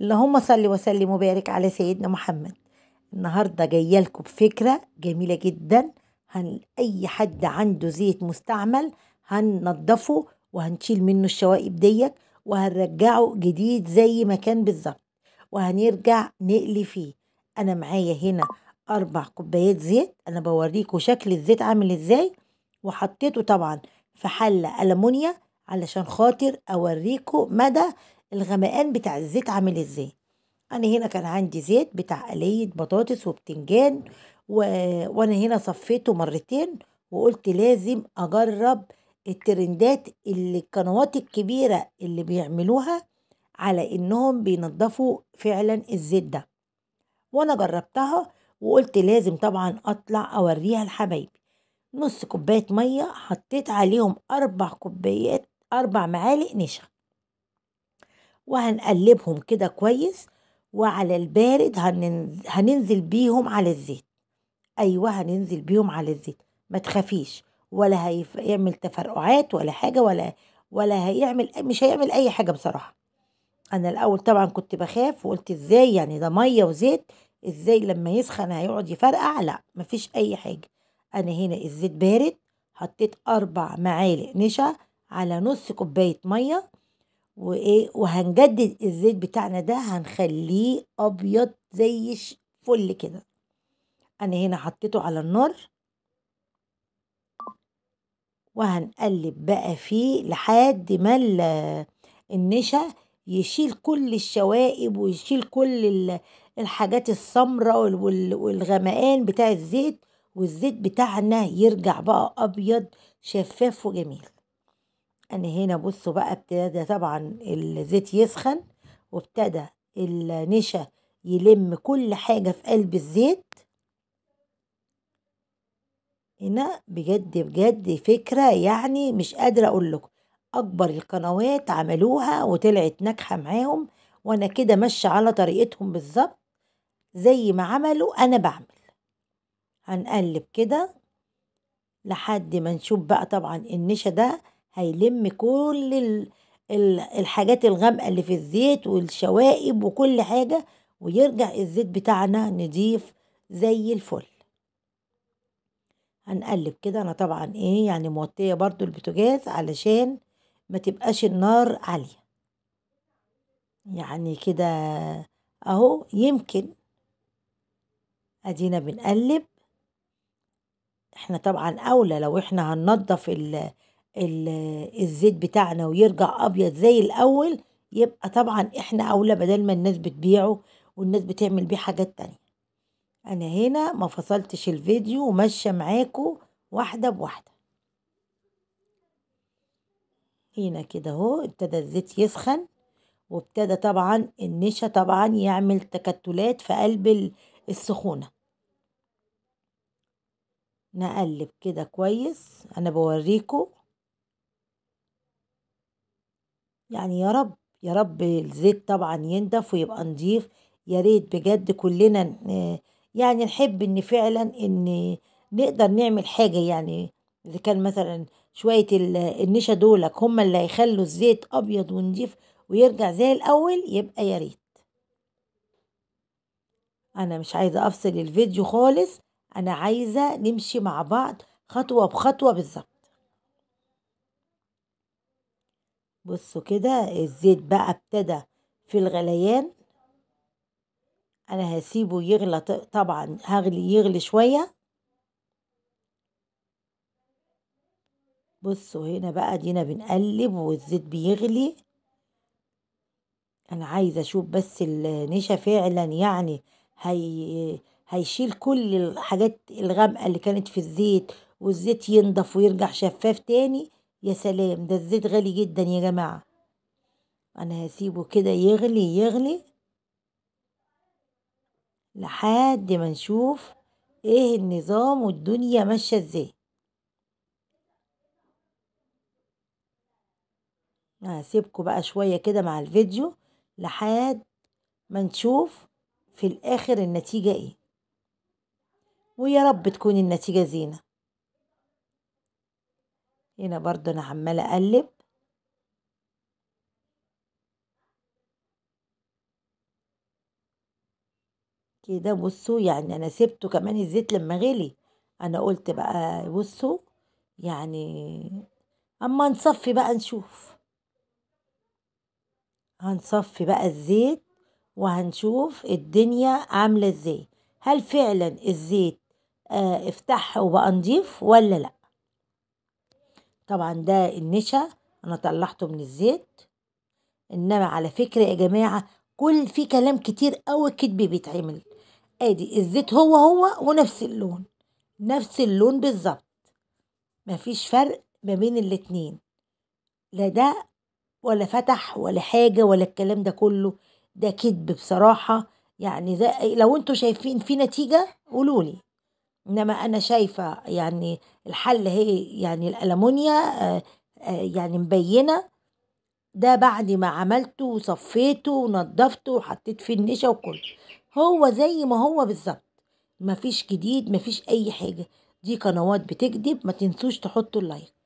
اللهم صل وسلم وبارك على سيدنا محمد النهارده جايه لكم بفكره جميله جدا هن اي حد عنده زيت مستعمل هننضفه وهنشيل منه الشوائب ديت وهنرجعه جديد زي ما كان بالظبط وهنرجع نقلي فيه انا معايا هنا اربع كوبايات زيت انا بوريكم شكل الزيت عامل ازاي وحطيته طبعا في حله المونيا علشان خاطر اوريكم مدى الغمقان بتاع الزيت عامل ازاي انا هنا كان عندي زيت بتاع قليه بطاطس وبتنجان و... وانا هنا صفيته مرتين وقلت لازم اجرب الترندات اللي القنوات الكبيره اللي بيعملوها على انهم بينضفوا فعلا الزيت ده وانا جربتها وقلت لازم طبعا اطلع اوريها لحبايبي نص كوبايه ميه حطيت عليهم اربع كوبايات اربع معالق نشا وهنقلبهم كده كويس وعلى البارد هننزل, بيهم على الزيت ايوه هننزل بيهم على الزيت ما تخافيش ولا هيعمل تفرقعات ولا حاجه ولا ولا هيعمل مش هيعمل اي حاجه بصراحه انا الاول طبعا كنت بخاف وقلت ازاي يعني ده ميه وزيت ازاي لما يسخن هيقعد يفرقع لا مفيش اي حاجه انا هنا الزيت بارد حطيت اربع معالق نشا على نص كوبايه ميه وايه وهنجدد الزيت بتاعنا ده هنخليه ابيض زي فل كده انا هنا حطيته على النار وهنقلب بقى فيه لحد ما النشا يشيل كل الشوائب ويشيل كل الحاجات السمراء والغمقان بتاع الزيت والزيت بتاعنا يرجع بقى ابيض شفاف وجميل انا هنا بصوا بقى ابتدى طبعا الزيت يسخن وابتدى النشا يلم كل حاجة في قلب الزيت هنا بجد بجد فكرة يعني مش قادرة أقول لكم أكبر القنوات عملوها وطلعت ناجحة معاهم وأنا كده ماشية على طريقتهم بالظبط زي ما عملوا أنا بعمل هنقلب كده لحد ما نشوف بقى طبعا النشا ده هيلم كل الحاجات الغامقة اللي في الزيت والشوائب وكل حاجة ويرجع الزيت بتاعنا نضيف زي الفل هنقلب كده انا طبعا ايه يعني موطية برضو البوتاجاز علشان ما تبقاش النار عالية يعني كده اهو يمكن ادينا بنقلب احنا طبعا اولى لو احنا هننضف الزيت بتاعنا ويرجع ابيض زي الاول يبقى طبعا احنا اولى بدل ما الناس بتبيعه والناس بتعمل بيه حاجات تانية انا هنا ما فصلتش الفيديو وماشيه معاكم واحده بواحده هنا كده اهو ابتدى الزيت يسخن وابتدى طبعا النشا طبعا يعمل تكتلات في قلب السخونه نقلب كده كويس انا بوريكم يعني يا رب يا رب الزيت طبعا ينضف ويبقى نضيف يا ريت بجد كلنا يعني نحب ان فعلا ان نقدر نعمل حاجة يعني اذا كان مثلا شوية النشا دولك هما اللي هيخلوا الزيت ابيض ونضيف ويرجع زي الاول يبقى يا ريت انا مش عايزة افصل الفيديو خالص انا عايزة نمشي مع بعض خطوة بخطوة بالظبط بصوا كده الزيت بقى ابتدى في الغليان انا هسيبه يغلى طبعا هغلي يغلي شويه بصوا هنا بقى دينا بنقلب والزيت بيغلي انا عايزه اشوف بس النشا فعلا يعني هي هيشيل كل الحاجات الغامقه اللي كانت في الزيت والزيت ينضف ويرجع شفاف تاني يا سلام ده الزيت غالي جدا يا جماعة أنا هسيبه كده يغلي يغلي لحد ما نشوف ايه النظام والدنيا ماشية ازاي هسيبكم بقى شوية كده مع الفيديو لحد ما نشوف في الآخر النتيجة ايه ويا رب تكون النتيجة زينة هنا برضو أنا عمالة أقلب كده بصوا يعني أنا سبته كمان الزيت لما غلي أنا قلت بقى بصوا يعني أما نصفي بقى نشوف هنصفي بقى الزيت وهنشوف الدنيا عاملة ازاي هل فعلا الزيت آه، افتح وبقى نضيف ولا لأ طبعا ده النشا انا طلعته من الزيت انما على فكرة يا جماعة كل في كلام كتير قوي كدب بيتعمل ادي الزيت هو هو ونفس اللون نفس اللون بالظبط مفيش فرق ما بين الاتنين لا ده ولا فتح ولا حاجة ولا الكلام ده كله ده كدب بصراحة يعني لو انتوا شايفين في نتيجة قولولي إنما أنا شايفة يعني الحل هي يعني الألمونيا آه، آه، يعني مبينة ده بعد ما عملته وصفيته ونضفته وحطيت فيه النشا وكله هو زي ما هو بالظبط مفيش جديد مفيش أي حاجة دي قنوات بتكدب ما تنسوش تحطوا اللايك